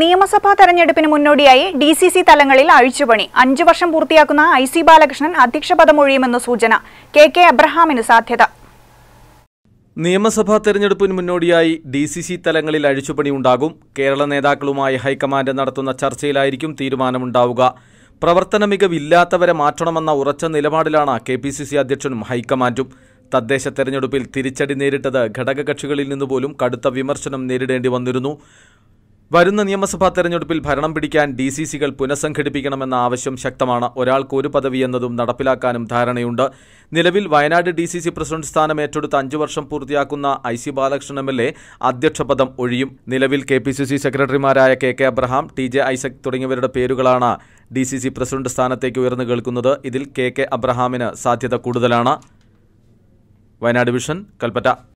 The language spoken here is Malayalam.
നിയമസഭാ തെരഞ്ഞെടുപ്പിന് മുന്നോടിയായി ഡി സി സി തലങ്ങളിൽ അഴിച്ചുപണി അഞ്ചു വർഷം പൂർത്തിയാക്കുന്ന ഐ സി ബാലകൃഷ്ണൻ അധ്യക്ഷപദമൊഴിയുമെന്ന സൂചന കെ കെ അബ്രഹാമിന് സാധ്യത നിയമസഭാ തെരഞ്ഞെടുപ്പിന് മുന്നോടിയായി ഡി സി സി തലങ്ങളിൽ അഴിച്ചുപണി ഉണ്ടാകും കേരള നേതാക്കളുമായി ഹൈക്കമാൻഡ് നടത്തുന്ന ചർച്ചയിലായിരിക്കും തീരുമാനമുണ്ടാവുക പ്രവർത്തന മികവില്ലാത്തവരെ മാറ്റണമെന്ന ഉറച്ച നിലപാടിലാണ് കെ പി സി സി അധ്യക്ഷനും ഹൈക്കമാൻഡും തദ്ദേശ തെരഞ്ഞെടുപ്പിൽ തിരിച്ചടി നേരിട്ടത് ഘടകകക്ഷികളിൽ നിന്നുപോലും കടുത്ത വിമർശനം നേരിടേണ്ടി വന്നിരുന്നു വരുന്ന നിയമസഭാ തെരഞ്ഞെടുപ്പിൽ ഭരണം പിടിക്കാൻ ഡി സി സികൾ പുനഃസംഘടിപ്പിക്കണമെന്ന ആവശ്യം ശക്തമാണ് ഒരാൾക്ക് ഒരു പദവി എന്നതും നടപ്പിലാക്കാനും ധാരണയുണ്ട് നിലവിൽ Wayanad D C C president സ്ഥാനം ഏറ്റെടുത്ത് അഞ്ചു വർഷം പൂർത്തിയാക്കുന്ന I C Balakrishnan M L A അധ്യക്ഷപദം ഒഴിയും നിലവിൽ കെ പി സി സി സെക്രട്ടറിമാരായ K K Abraham T J Isaac തുടങ്ങിയവരുടെ പേരുകളാണ് ഡി സി സി പ്രസിഡന്റ് സ്ഥാനത്തേക്ക് ഉയർന്നു കേൾക്കുന്നത് ഇതിൽ കെ കെ അബ്രഹാമിന് സാധ്യത കൂടുതലാണ് വയനാട് വിഷൻ കൽപ്പറ്റ